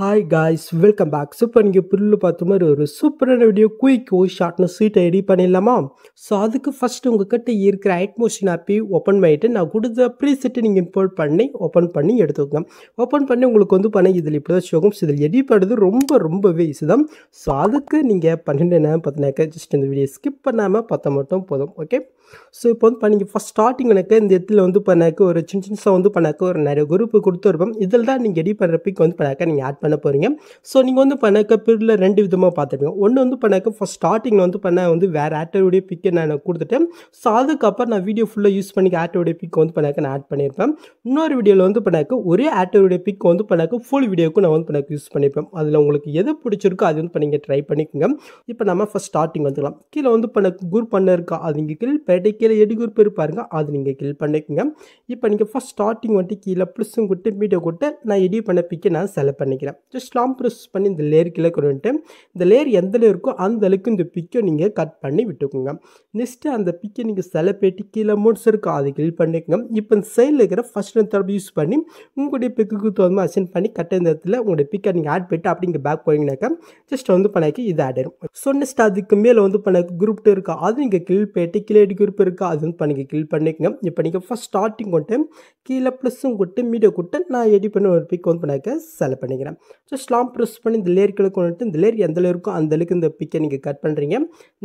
hi guys welcome back so இப்போ நீங்கள் புல்லு பார்த்த மாதிரி ஒரு சூப்பரான வீடியோ குயிக்கோ ஷார்ட்னு ஸ்வீட்டை ரெடி பண்ணிடலாமா ஸோ அதுக்கு ஃபஸ்ட்டு உங்ககிட்ட இருக்கிற ஐட்மோஷன் ஆப்பி ஓப்பன் பண்ணிவிட்டு நான் கொடுத்த ப்ரீசெட்டை நீங்கள் இம்போர்ட் பண்ணி ஓப்பன் பண்ணி எடுத்துக்கோங்க ஓப்பன் பண்ணி உங்களுக்கு வந்து பண்ண இதில் இப்படி தான் ஷோகம் இதில் எடிட் பண்ணுறது ரொம்ப ரொம்பவே ஈஸி தான் ஸோ அதுக்கு நீங்கள் பன்னெண்டு நேரம் பார்த்தினாக்க ஜஸ்ட் இந்த வீடியோ ஸ்கிப் பண்ணாமல் பார்த்தா மட்டும் போதும் ஓகே ஸோ இப்போ வந்து பண்ணிங்க ஃபஸ்ட் ஸ்டார்டிங் எனக்கு இந்த இடத்துல வந்து பண்ணாக்க ஒரு சின்ன சின்ன வந்து பண்ணாக்க ஒரு நிறைய குரூப் கொடுத்துருப்போம் இதில் தான் நீங்கள் எடிட் பண்ணுறப்பிக்கு வந்து பண்ணாக்க நீங்கள் ஆட் பண்ண போகிறீங்க ஸோ நீங்கள் வந்து பண்ணக்க பீரியடில் ரெண்டு விதமாக பார்த்துருக்கோம் ஒன்று வந்து பண்ணக்க ஃபஸ்ட் ஸ்டார்டிங்கில் வந்து பண்ண வந்து வேறு ஆட்டோடைய பிக்கை நான் கொடுத்துட்டேன் ஸோ அதுக்கப்புறம் நான் வீடியோ ஃபுல்லாக யூஸ் பண்ணி ஆட்டோடைய பிக்கை வந்து பண்ணாக்க நான் ஆட் பண்ணியிருப்பேன் இன்னொரு வீடியோவில் வந்து பண்ணாக்க ஒரே ஆட்டோடைய பிக் வந்து பண்ணாக்க ஃபுல் வீடியோக்கும் நான் வந்து பண்ணாக்க யூஸ் பண்ணியிருப்பேன் அதில் உங்களுக்கு எது பிடிச்சிருக்கோ அது வந்து நீங்கள் ட்ரை பண்ணிக்கோங்க இப்போ நம்ம ஃபஸ்ட் ஸ்டார்டிங் வந்துக்கலாம் கீழே வந்து பண்ண குரூப் பண்ண இருக்கா அது நீங்கள் கில் பேட்டை கீழே எடு குரூப் இருப்பாருங்க அது நீங்கள் கில் பண்ணிக்கோங்க இப்போ நீங்கள் ஃபஸ்ட் ஸ்டார்டிங் வந்துட்டு கீழே ப்ளஸ்ஸும் கொடுத்து மீடியோ கொடுத்து நான் எடி பண்ண பிக்கை நான் செலக்ட் பண்ணிக்கிறேன் நினைக்கிறேன் ஜஸ்ட் ஸ்லாம் ப்ரெஸ் பண்ணி இந்த லேயர் கிழக்கு வந்துட்டு இந்த லேயர் எந்த லேயர் இருக்கோ அந்த அளவுக்கு இந்த பிக்கை நீங்கள் கட் பண்ணி விட்டுக்கோங்க நெக்ஸ்ட்டு அந்த பிக்கை நீங்கள் சில பேட்டி கீழே மோட்ஸ் இருக்கோ அதை கில் பண்ணிக்கோங்க இப்போ இந்த சைடில் இருக்கிற ஃபஸ்ட் தடவை யூஸ் பண்ணி உங்களுடைய பிக்குக்கு மாதிரி அசைன் பண்ணி கட்ட இந்த இடத்துல உங்களுடைய பிக்கை நீங்கள் ஆட் அப்படி அப்படிங்க பேக் போயிங்கனாக்கா ஜஸ்ட் வந்து பண்ணாக்கி இது ஆட் ஆயிடும் ஸோ நெக்ஸ்ட் அதுக்கு மேலே வந்து பண்ணாக்கி குரூப் டூ இருக்கா அது நீங்கள் கில் போயிட்டு கீழே குரூப் இருக்கா அது வந்து பண்ணி கில் பண்ணிக்கோங்க இப்போ நீங்கள் ஃபஸ்ட் ஸ்டார்டிங் கொண்டு கீழே ப்ளஸ்ஸும் கொட்டு மீடியோ கொட்டு நான் எடி பண்ண ஒரு பிக் வந்து பண்ணாக்க செலவு பண்ணிக்கிறேன் ஜஸ்ட் ஸ்லாம் ப்ரெஸ் பண்ணி இந்த லேயர் கிளிக் இந்த லேயர் எந்த லேயருக்கோ அந்த அளவுக்கு இந்த பிக்கை நீங்கள் கட் பண்ணுறீங்க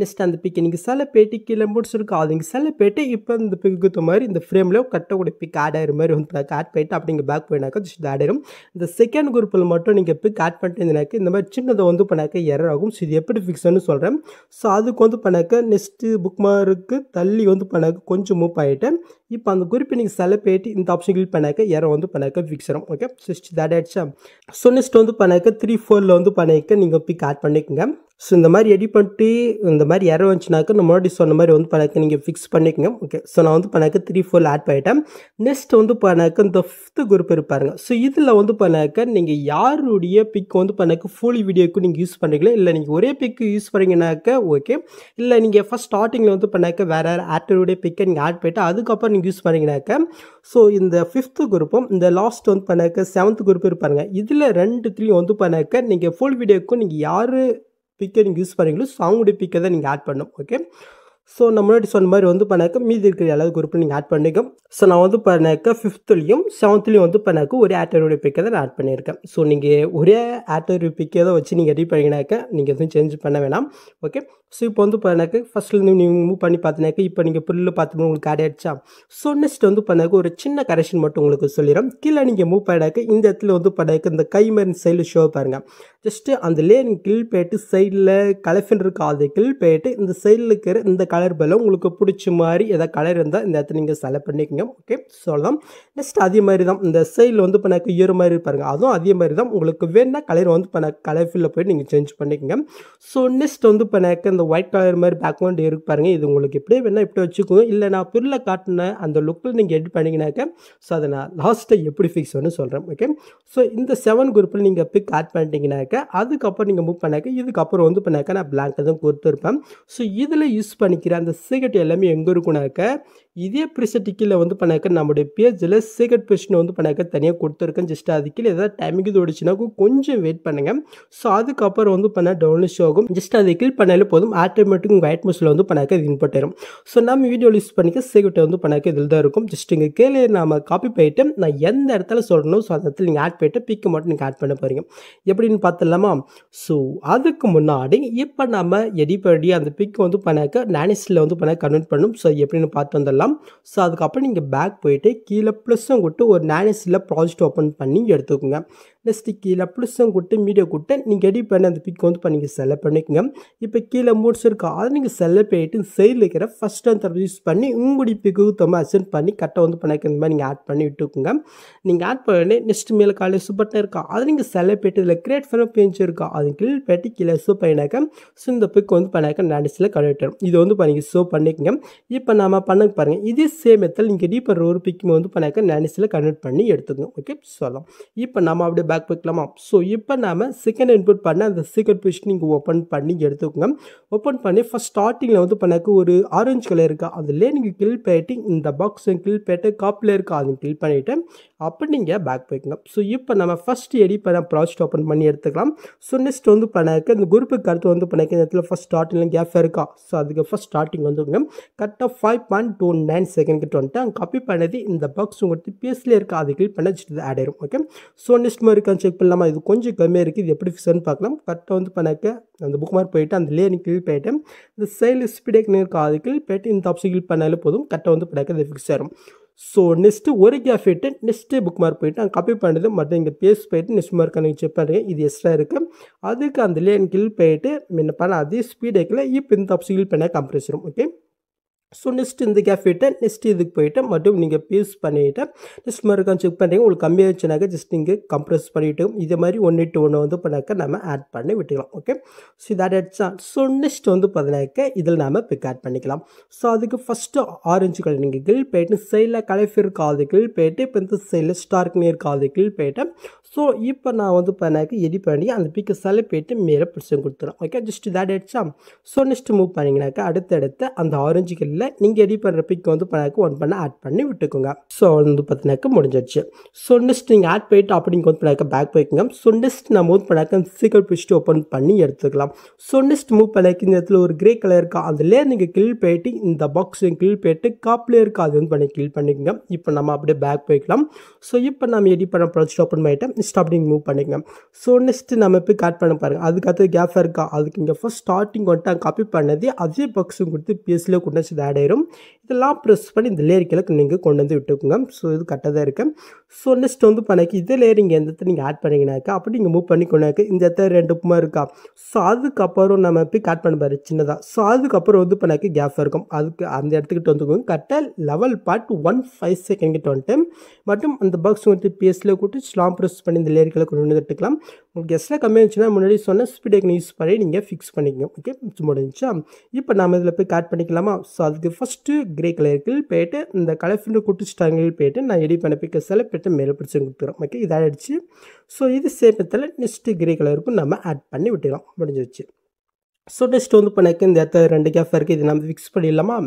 நெக்ஸ்ட் அந்த பிக்கை நீங்கள் சில பேட்டி கீழே அது அதுங்க சில பேட்டி இப்போ இந்த பிக்கு மாதிரி இந்த ஃப்ரேமில் கட்டக்கூடிய பிக் ஆட் ஆகிற மாதிரி வந்து ஆட் பண்ணிட்டு அப்படிங்க பேக் போயினாக்கா ஜஸ்ட் ஆட் ஆயிடும் இந்த செகண்ட் குரூப்பில் மட்டும் நீங்கள் பிக் ஆட் பண்ணிட்டு இருந்தாக்க இந்த மாதிரி சின்னதை வந்து பண்ணாக்க எரர் ஆகும் ஸோ இது எப்படி ஃபிக்ஸ்னு சொல்கிறேன் ஸோ அதுக்கு வந்து பண்ணாக்க நெக்ஸ்ட்டு புக் மார்க்கு தள்ளி வந்து பண்ணாக்க கொஞ்சம் மூவ் ஆகிட்டு இப்போ அந்த குறிப்பை நீங்கள் செலக்ட் பண்ணிட்டு இந்த ஆப்ஷன் கிளிக் பண்ணாக்க யாரோ வந்து பண்ணாக்க ஃபிக்ஸரும் ஓகே ஸோ தட் ஆயிடுச்சா ஸோ நெக்ஸ்ட் வந்து பண்ணாக்க த்ரீ ஃபோரில் வந்து பண்ணிக்க நீங்கள் பிக் ஆட் பண்ணிக்கோங்க ஸோ இந்த மாதிரி எடிட் பண்ணிட்டு இந்த மாதிரி இறவு வந்துச்சுனாக்க நம்ம முன்னாடி சொன்ன மாதிரி வந்து பணக்கு நீங்கள் ஃபிக்ஸ் பண்ணிக்கோங்க ஓகே ஸோ நான் வந்து பணக்கு த்ரீ ஃபோர் ஆட் பண்ணிட்டேன் நெக்ஸ்ட் வந்து பணக்கு இந்த ஃபிஃப்த்து குரூப் இருப்பாருங்க ஸோ இதில் வந்து பண்ணாக்க நீங்கள் யாருடைய பிக் வந்து பண்ணாக்க ஃபுல் வீடியோக்கு நீங்கள் யூஸ் பண்ணுறீங்களா இல்லை நீங்கள் ஒரே பிக்கு யூஸ் பண்ணுறீங்கனாக்கா ஓகே இல்லை நீங்கள் ஃபஸ்ட் ஸ்டார்டிங்கில் வந்து பண்ணாக்க வேறு யார் ஆக்டருடைய பிக்கை நீங்கள் ஆட் பண்ணிட்டு அதுக்கப்புறம் நீங்கள் யூஸ் பண்ணிங்கனாக்க ஸோ இந்த ஃபிஃப்த்து குரூப்பும் இந்த லாஸ்ட் வந்து பண்ணாக்க செவன்த் குரூப் இருப்பாருங்க இதில் ரெண்டுத்துலேயும் வந்து பண்ணாக்க நீங்கள் ஃபுல் வீடியோக்கும் நீங்கள் யார் பிக்கை நீங்கள் யூஸ் பண்ணுறீங்களோ சவுண்டு அவங்களுடைய பிக்கை தான் நீங்கள் ஆட் பண்ணணும் ஓகே ஸோ நான் முன்னாடி சொன்ன மாதிரி வந்து பண்ணாக்க மீதி இருக்கிற எல்லா குரூப் நீங்கள் ஆட் பண்ணிக்கும் ஸோ நான் வந்து பண்ணாக்க ஃபிஃப்த்துலையும் செவன்த்துலேயும் வந்து பண்ணாக்க ஒரே ஆட்டோடைய பிக்கை தான் நான் ஆட் பண்ணியிருக்கேன் ஸோ நீங்கள் ஒரே ஆட்டோடைய பிக்கை தான் வச்சு நீங்கள் ரெடி பண்ணிங்கனாக்க நீங்கள் எதுவும் சேஞ்ச் பண்ண வேணாம் ஓகே ஸோ இப்போ வந்து பண்ணாக்க ஃபஸ்ட்லேருந்து நீங்கள் மூவ் பண்ணி பார்த்தினாக்க இப்போ நீங்கள் புல்லு பார்த்து உங்களுக்கு ஆட் ஆகிடுச்சா ஸோ நெக்ஸ்ட் வந்து பண்ணாக்க ஒரு சின்ன கரெக்ஷன் மட்டும் உங்களுக்கு சொல்லிடும் கீழே நீங்கள் மூவ் பண்ணாக்க இந்த இடத்துல வந்து பண்ணாக்க இந்த கை மாதிரி சைடில் ஷோ பாருங்கள் ஜஸ்ட்டு அந்த லேன் கில் போயிட்டு சைடில் கலஃபின் இருக்கா கில் போயிட்டு இந்த சைடில் இருக்கிற இந்த கலர் பதில் உங்களுக்கு பிடிச்ச மாதிரி எதாவது கலர் இருந்தால் இந்த இடத்துல நீங்கள் செலக்ட் பண்ணிக்கோங்க ஓகே சொல்லலாம் நெக்ஸ்ட் அதே மாதிரி தான் இந்த சைடில் வந்து இப்போ எனக்கு ஈர மாதிரி இருப்பாருங்க அதுவும் அதே மாதிரி தான் உங்களுக்கு வேணால் கலர் வந்து இப்போ எனக்கு கலர் ஃபில்ல போய் நீங்கள் சேஞ்ச் பண்ணிக்கோங்க ஸோ நெக்ஸ்ட் வந்து இப்போ எனக்கு இந்த ஒயிட் கலர் மாதிரி பேக்ரவுண்ட் இருப்பாருங்க இது உங்களுக்கு இப்படியே வேணால் இப்படி வச்சுக்கோங்க இல்லை நான் பிரில் காட்டின அந்த லுக்கில் நீங்கள் எடிட் பண்ணிங்கனாக்க ஸோ அதை நான் லாஸ்ட்டை எப்படி ஃபிக்ஸ் பண்ணு சொல்கிறேன் ஓகே ஸோ இந்த செவன் குரூப்பில் நீங்கள் பிக் ஆட் பண்ணிட்டீங்கனாக்க அதுக்கப்புறம் நீங்கள் மூவ் பண்ணாக்க இதுக்கப்புறம் வந்து இப்போ நான் பிளாங்க் தான் கொடுத்துருப்பேன் ஸோ இதில் யூஸ் பண்ணி வைக்கிற அந்த சீக்கிரட்டு எல்லாமே எங்கே இருக்குனாக்க இதே ப்ரிசெட் கீழே வந்து பண்ணாக்க நம்முடைய பேஜில் சீக்ரெட் பிரச்சனை வந்து பண்ணாக்க தனியாக கொடுத்துருக்கேன் ஜஸ்ட் அது கீழே ஏதாவது டைமிங் இது கொஞ்சம் வெயிட் பண்ணுங்கள் ஸோ அதுக்கப்புறம் வந்து பண்ணால் டவுன்லோட் ஆகும் ஜஸ்ட் அதை கிளிக் பண்ணாலே போதும் ஆட்டோமேட்டிக் உங்கள் ஒயிட் மோஸில் வந்து பண்ணாக்க இது இன்பட்டிடும் ஸோ நம்ம வீடியோ யூஸ் பண்ணிக்க சீக்ரெட்டை வந்து பண்ணாக்க இதில் தான் இருக்கும் ஜஸ்ட் இங்கே கீழே நம்ம காப்பி போயிட்டு நான் எந்த இடத்துல சொல்லணும் ஸோ அந்த இடத்துல நீங்கள் ஆட் போயிட்டு பிக்கு மட்டும் நீங்கள் ஆட் பண்ண போகிறீங்க எப்படின்னு பார்த்துலாமா ஸோ அதுக்கு முன்னாடி இப்போ நம்ம எடிப்படி அந்த பிக்கை வந்து பண்ணாக்க நானிஸ்டில் வந்து பண்ண கன்வெர்ட் பண்ணும் ஸோ எப்படின்னு பார்த்து வந்துடலாம் எடுத்துக்கலாம் ஸோ அதுக்கப்புறம் நீங்கள் பேக் போயிட்டு கீழே ப்ளஸ்ஸும் கொடுத்து ஒரு நேனஸில் ப்ராஜெக்ட் ஓப்பன் பண்ணி எடுத்துக்கோங்க நெக்ஸ்ட்டு கீழே ப்ளஸ்ஸும் கொடுத்து மீடியோ கொடுத்து நீங்கள் எடிட் பண்ண அந்த பிக் வந்து இப்போ நீங்கள் செலக்ட் பண்ணிக்கோங்க இப்போ கீழே மூட்ஸ் இருக்கா அதை நீங்கள் செலக்ட் பண்ணிவிட்டு சைடில் இருக்கிற ஃபஸ்ட் அந்த யூஸ் பண்ணி உங்களுடைய பிக்கு தம்மா அசன் பண்ணி கரெக்டாக வந்து பண்ணிக்க இந்த மாதிரி நீங்கள் ஆட் பண்ணி விட்டுக்கோங்க நீங்கள் ஆட் பண்ணி நெக்ஸ்ட் மேலே காலையில் சூப்பர்ட்டாக இருக்கா அதை நீங்கள் செலக்ட் பண்ணிட்டு இதில் கிரியேட் பண்ண பேஞ்சு இருக்கா அது கீழே போய்ட்டு கீழே சூப் பண்ணிக்க ஸோ இந்த பிக் வந்து பண்ணாக்க நடிச்சில் கழுவிட்டோம் இது வந்து பண்ணி நீங்கள் சூப் பண்ணிக்கோங்க இப்போ நம்ம பண்ண பாருங்கள் இதே சேமத்தில் நீங்கள் எடிட் பண்ணுற ஒரு பிக்கு வந்து பண்ணாக்க நடிச்சில் கன்வெர்ட் பண்ணி எடுத்துக்கோங்க ஓகே சொல்லலாம் இப்போ நம்ம அப்படியே பேக் வைக்கலாமா ஸோ இப்போ நாம் செகண்ட் இன்புட் பண்ண அந்த சீக்கிரட் பிஷ் நீங்கள் ஓப்பன் பண்ணி எடுத்துக்கோங்க ஓப்பன் பண்ணி ஃபஸ்ட் ஸ்டார்டிங்கில் வந்து பண்ணக்கு ஒரு ஆரஞ்சு கலர் இருக்கா அதுலேயே நீங்கள் கில் போயிட்டு இந்த பாக்ஸும் கில் போயிட்டு காப்பில் இருக்கா அதையும் கில் பண்ணிவிட்டு அப்போ நீங்கள் பேக் வைக்கணும் ஸோ இப்போ நம்ம ஃபஸ்ட் எடி பண்ண ப்ராஜெக்ட் ஓப்பன் பண்ணி எடுத்துக்கலாம் ஸோ நெக்ஸ்ட் வந்து பண்ணக்கு இந்த குரூப்புக்கு அடுத்து வந்து பண்ணக்கு இந்த இடத்துல ஃபஸ்ட் ஸ்டார்டிங்கில் கேப் இருக்கா ஸோ அதுக்கு ஃபஸ்ட் ஸ்டார்டிங் வந்துங்க கரெக்டாக five point two nine second கிட்ட வந்துட்டு அங்கே காப்பி பண்ணது இந்த பாக்ஸ் உங்களுக்கு பேஸ்லேயே இருக்கா அது கில் பண்ண ஆட் ஆயிரும் ஓகே ஸோ நெக்ஸ்ட் மாதிரி இருக்கான்னு செக் பண்ணலாமா இது கொஞ்சம் கம்மியாக இருக்குது இது எப்படி ஃபிக்ஸ்னு பார்க்கலாம் கரெக்டாக வந்து பண்ணாக்க அந்த புக் மார்க் போயிட்டு அந்த லேயர் கிளிக் போயிட்டு இந்த சைல் ஸ்பீடே இருக்கு அது கிளிக் போயிட்டு இந்த ஆப்ஷன் கிளிக் பண்ணாலே போதும் கரெக்டாக வந்து பண்ணாக்க அது ஃபிக்ஸ் ஆகிடும் ஸோ நெக்ஸ்ட்டு ஒரு கேப் போயிட்டு நெக்ஸ்ட்டு புக் மார்க் போயிட்டு அங்கே காப்பி பண்ணுறது மற்ற இங்கே பேஸ் போயிட்டு நெக்ஸ்ட் மார்க் நீங்கள் செக் பண்ணுறேன் இது எக்ஸ்ட்ரா இருக்குது அதுக்கு அந்த லேன் கில் போயிட்டு முன்ன பண்ண அதே ஸ்பீடேக்கில் இப்போ இந்த ஆப்ஷன் கிளிக் பண்ண கம்ப்ரெஸ் ஓகே ஸோ நெக்ஸ்ட் இந்த கேப் நெக்ஸ்ட் இதுக்கு போயிட்டு மட்டும் நீங்கள் பீஸ் பண்ணிவிட்டு நெக்ஸ்ட் மறுக்கா செக் பண்ணுறீங்க உங்களுக்கு கம்மியாக கம்மியாகிடுச்சுனாக்க ஜஸ்ட் நீங்கள் கம்ப்ரெஸ் பண்ணிவிட்டு இதே மாதிரி ஒன்று டு ஒன்று வந்து பண்ணாக்க நம்ம ஆட் பண்ணி விட்டுக்கலாம் ஓகே ஸோ இது ஆட் ஆயிடுச்சா ஸோ நெக்ஸ்ட் வந்து பார்த்தினாக்க இதில் நாம் பிக் ஆட் பண்ணிக்கலாம் ஸோ அதுக்கு ஃபஸ்ட்டு ஆரஞ்சு கலர் நீங்கள் கில் போயிட்டு சைடில் கலைஃபிற்கு ஆது கில் போயிட்டு இப்போ இந்த சைடில் ஸ்டார்க் நீர் ஆது கில் போயிட்டு ஸோ இப்போ நான் வந்து பண்ணாக்க எடி பண்ணி அந்த பிக்கை செலவு போயிட்டு மேலே பிடிச்சி கொடுத்துறேன் ஓகே ஜஸ்ட் இது ஆட் ஆயிடுச்சா ஸோ நெக்ஸ்ட் மூவ் பண்ணிங்கனாக்கா அடுத்தடுத்து அந்த ஆரஞ்சு கல்லில் டைமில் நீங்கள் ரெடி பண்ணுற பிக் வந்து பண்ணாக்கு ஒன் பண்ண ஆட் பண்ணி விட்டுக்கோங்க ஸோ வந்து பார்த்தினாக்க முடிஞ்சிடுச்சு ஸோ நெக்ஸ்ட் நீங்கள் ஆட் போயிட்டு அப்படி நீங்கள் வந்து பண்ணாக்க பேக் போய்க்குங்க ஸோ நெக்ஸ்ட் நம்ம வந்து பண்ணாக்க சீக்கிரம் பிடிச்சிட்டு ஓப்பன் பண்ணி எடுத்துக்கலாம் ஸோ நெக்ஸ்ட் மூவ் பண்ணாக்க இந்த இடத்துல ஒரு கிரே கலர் இருக்கா அந்த லேயர் நீங்கள் கிளில் போயிட்டு இந்த பாக்ஸையும் கிளில் போயிட்டு காப்பில் இருக்கா அது வந்து பண்ணி கிளில் பண்ணிக்கோங்க இப்போ நம்ம அப்படியே பேக் போய்க்கலாம் ஸோ இப்போ நம்ம எடிட் பண்ண ப்ராஜெக்ட் ஓப்பன் பண்ணிட்டேன் நெக்ஸ்ட் அப்படி மூவ் பண்ணிக்கோங்க ஸோ நெக்ஸ்ட் நம்ம இப்போ கட் பண்ண பாருங்கள் அதுக்கடுத்து கேஃபாக இருக்கா அதுக்கு இங்கே ஃபஸ்ட் ஸ்டார்டிங் வந்துட்டு காப்பி பண்ணது அதே பாக்ஸும் கொடுத்து பிஎஸ்சியில் கொண்டு வச்சு நடேறும் இதெல்லாம் ப்ரெஸ் பண்ணி இந்த லேயர்களுக்கு நீங்கள் கொண்டு வந்து விட்டுக்கோங்க ஸோ இது கரெக்டாக தான் இருக்குது ஸோ நெக்ஸ்ட் வந்து இதே இதில் இங்கே எந்த இடத்துல நீங்கள் ஆட் பண்ணிங்கனாக்கா அப்படி நீங்கள் மூவ் பண்ணிக்கொண்டாக்க இந்த இடத்துல ரெண்டு உப்புமா இருக்கா ஸோ அதுக்கப்புறம் நம்ம போய் கட் பண்ண பாரு சின்னதாக ஸோ அதுக்கப்புறம் வந்து பண்ணாக்கி கேப் இருக்கும் அதுக்கு அந்த இடத்துக்கிட்ட வந்துக்கோங்க கரெக்டாக level part one five second கிட்ட வந்துட்டு மட்டும் அந்த பாக்ஸ் வந்துட்டு பேஸில் கூட்டு ஸ்லாம் ப்ரெஸ் பண்ணி இந்த லேயர்களை கொண்டு வந்து எடுத்துக்கலாம் உங்களுக்கு எக்ஸ்ட்ரா கம்மியாக இருந்துச்சுன்னா முன்னாடி சொன்ன ஸ்பீடேக் யூஸ் பண்ணி நீங்கள் ஃபிக்ஸ் பண்ணிக்கோங்க ஓகே முடிஞ்சா இப்போ நம்ம இதில் போய் கட் பண்ணிக்கலாமா ஸோ அதுக்கு ஃபஸ்ட்டு கிரே కలర్కి போய்ட்டு இந்த கலஃபிண்டு குட்டி ஸ்டாங்கில் போயிட்டு நான் எடி பண்ண பிக்கஸில் போய்ட்டு மேலே பிடிச்சி கொடுத்துறோம் ஓகே இதாகிடுச்சு ஸோ இது சேப்பத்தில் நெக்ஸ்ட்டு கிரே கலருக்கும் நம்ம ஆட் பண்ணி விட்டுக்கலாம் வச்சு ஸோ டெஸ்ட் வந்து இப்போ இந்த இடத்துல ரெண்டு கேஃப் இருக்குது இது நம்ம ஃபிக்ஸ் பண்ணிடலாமா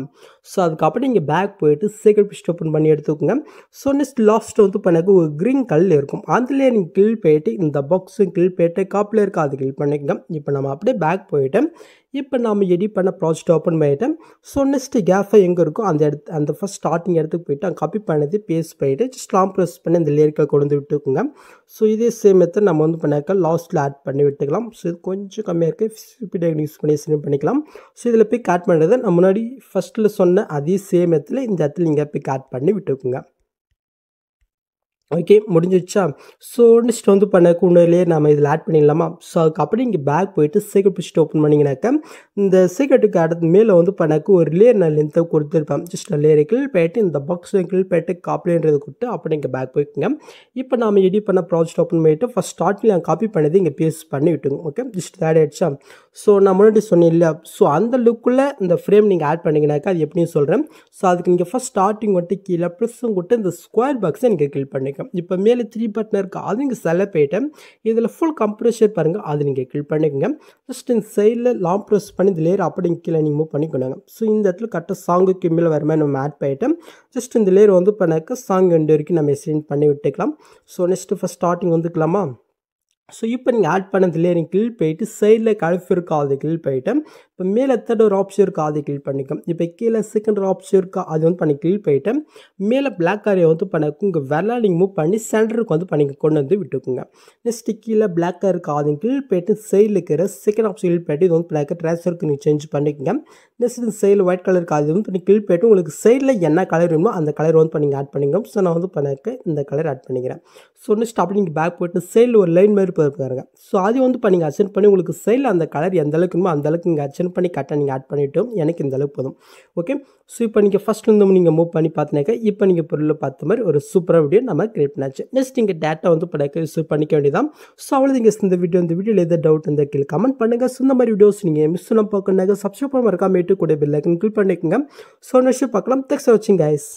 ஸோ அதுக்கப்புறம் நீங்கள் பேக் போயிட்டு சீக்கிரம் பிஸ்ட் ஓப்பன் பண்ணி எடுத்துக்கோங்க ஸோ நெக்ஸ்ட் லாஸ்ட் வந்து இப்போ எனக்கு ஒரு க்ரீன் கல் இருக்கும் அதுலேயே நீங்கள் கில் போயிட்டு இந்த பாக்ஸும் கில் போயிட்டு காப்பில் இருக்க அது கில் பண்ணிக்கோங்க இப்போ நம்ம அப்படியே பேக் போயிட்டு இப்போ நம்ம எடிட் பண்ண ப்ராஜெக்ட் ஓப்பன் பண்ணிவிட்டேன் ஸோ நெக்ஸ்ட்டு கேஃபை எங்கே இருக்கோ அந்த இடத்து அந்த ஃபஸ்ட் ஸ்டார்டிங் இடத்துக்கு போயிட்டு அங்கே காப்பி பண்ணது பேஸ் பண்ணிவிட்டு ஜஸ்ட் லாங் ப்ரெஸ் பண்ணி அந்த லேர்க்கை கொண்டு விட்டுக்குங்க ஸோ இதே சேம் மெத்தட் நம்ம வந்து பண்ணாக்க லாஸ்ட்டில் ஆட் பண்ணி விட்டுக்கலாம் ஸோ இது கொஞ்சம் கம்மியாக இருக்குது யூஸ் பண்ணி ஸ்ட்ரீம் பண்ணிக்கலாம் ஸோ இதில் போய் ஆட் பண்ணுறது நான் முன்னாடி ஃபஸ்ட்டில் சொன்ன அதே சேம் இடத்துல இந்த இடத்துல நீங்கள் போய் ஆட் பண்ணி விட்டுக்குங்க ஓகே முடிஞ்சிடுச்சா ஸோ நெக்ஸ்ட் வந்து பண்ண கூண்டலே நம்ம இதில் ஆட் பண்ணிடலாமா ஸோ அதுக்கப்புறம் இங்கே பேக் போயிட்டு சீக்கிரம் பிடிச்சிட்டு ஓப்பன் பண்ணிங்கனாக்க இந்த சீக்கிரட்டுக்கு அடுத்த மேலே வந்து பண்ணக்கு ஒரு லேயர் நான் லென்த்தை கொடுத்துருப்பேன் ஜஸ்ட் லேயரை கிளில் போயிட்டு இந்த பாக்ஸ் கிளில் போயிட்டு காப்பிலேன்றது கொடுத்து அப்புறம் இங்கே பேக் போய்க்குங்க இப்போ நம்ம எடிட் பண்ண ப்ராஜெக்ட் ஓப்பன் பண்ணிவிட்டு ஃபஸ்ட் ஸ்டார்டிங் நான் காப்பி பண்ணது இங்கே பேஸ் பண்ணி விட்டுங்க ஓகே ஜஸ்ட் ஆட் ஆகிடுச்சா ஸோ நான் முன்னாடி சொன்னேன் இல்லையா ஸோ அந்த லுக்கில் இந்த ஃப்ரேம் நீங்கள் ஆட் பண்ணிங்கனாக்கா அது எப்படியும் சொல்கிறேன் ஸோ அதுக்கு நீங்கள் ஃபஸ்ட் ஸ்டார்டிங் வந்துட்டு கீழே ப்ளஸ்ஸும் கூட்டு இந்த ஸ்கொயர் பாக்ஸை நீங்கள் கிளிக் பண்ணிக்கோங்க இப்போ மேலே த்ரீ பட்டன் இருக்குது அது நீங்கள் செல போயிட்டேன் இதில் ஃபுல் கம்ப்ரஷர் பாருங்கள் அது நீங்கள் கிளிக் பண்ணிக்கோங்க ஜஸ்ட் இந்த சைடில் லாங் ப்ரெஸ் பண்ணி இந்த லேயர் அப்படி கீழே நீங்கள் மூவ் பண்ணிக்கணுங்க ஸோ இந்த இடத்துல கரெக்டாக சாங்குக்கு மேலே வர மாதிரி நம்ம ஆட் பண்ணிட்டேன் ஜஸ்ட் இந்த லேயர் வந்து பண்ணாக்க சாங் ரெண்டு வரைக்கும் நம்ம சென்ட் பண்ணி விட்டுக்கலாம் ஸோ நெக்ஸ்ட்டு ஃபஸ்ட் ஸ்டார்டிங் வந்துக்கலாமா ஸோ இப்போ நீங்கள் ஆட் பண்ணதுலேயே நீங்கள் கிளிக் போயிட்டு சைடில் கலஃப் இருக்கா அதை கிளிக் போயிட்டு இப்போ மேலே தேர்ட் ஒரு ஆப்ஷன் இருக்கா அதை கிளிக் பண்ணிக்கும் இப்போ கீழே செகண்ட் ஒரு ஆப்ஷன் இருக்கா அது வந்து பண்ணி கிளிக் போயிட்டு மேலே பிளாக் கரையை வந்து பண்ணக்கு உங்கள் விரலாக நீங்கள் மூவ் பண்ணி சென்டருக்கு வந்து பண்ணி கொண்டு வந்து விட்டுக்குங்க நெக்ஸ்ட் கீழே பிளாக் கார் இருக்கா அதை கிளிக் போயிட்டு சைடில் இருக்கிற செகண்ட் ஆப்ஷன் கிளிக் போயிட்டு இது வந்து பிளாக் ட்ரான்ஸ்ஃபருக்கு நீங்கள் சேஞ்ச் பண்ணிக்கோங்க நெக்ஸ்ட் இந்த சைடில் ஒயிட் கலர் இருக்கா அது வந்து பண்ணி கிளிக் போயிட்டு உங்களுக்கு சைடில் என்ன கலர் வேணுமோ அந்த கலர் வந்து பண்ணி ஆட் பண்ணிக்கோங்க ஸோ நான் வந்து பண்ணக்கு இந்த கலர் ஆட் பண்ணிக்கிறேன் ஸோ நெக்ஸ்ட் அப்படி நீங்கள் பேக் போயிட்டு சைடில் ஒரு லைன் மாதிரி இருப்பாருங்க ஸோ அது வந்து இப்போ நீங்கள் அச்சன் பண்ணி உங்களுக்கு சைடில் அந்த கலர் எந்த அளவுக்கு அந்த அளவுக்கு நீங்கள் அச்சன் பண்ணி கரெக்டாக நீங்கள் ஆட் பண்ணிவிட்டோம் எனக்கு இந்த அளவுக்கு போதும் ஓகே ஸோ இப்போ நீங்கள் ஃபஸ்ட்லேருந்து நீங்கள் மூவ் பண்ணி பார்த்தினாக்கா இப்போ நீங்கள் பொருளில் பார்த்த மாதிரி ஒரு சூப்பராக வீடியோ நம்ம கிரியேட் பண்ணாச்சு நெக்ஸ்ட் நீங்கள் டேட்டா வந்து இப்போ யூஸ் பண்ணிக்க வேண்டியதான் ஸோ அவ்வளோ நீங்கள் இந்த வீடியோ இந்த வீடியோ எதாவது டவுட் இருந்தால் கீழே கமெண்ட் பண்ணுங்கள் ஸோ இந்த மாதிரி வீடியோஸ் நீங்கள் மிஸ் எல்லாம் பார்க்கணுன்னாக்க சப்ஸ்கிரைப் பண்ணாமல் கூட பில்லைக்கன் கிளிக் பண்ணிக்கோங்க ஸோ நெக்ஸ்ட் பார்க்கலாம் தேங்க்ஸ் ஃபார் வாட்சிங் கைஸ்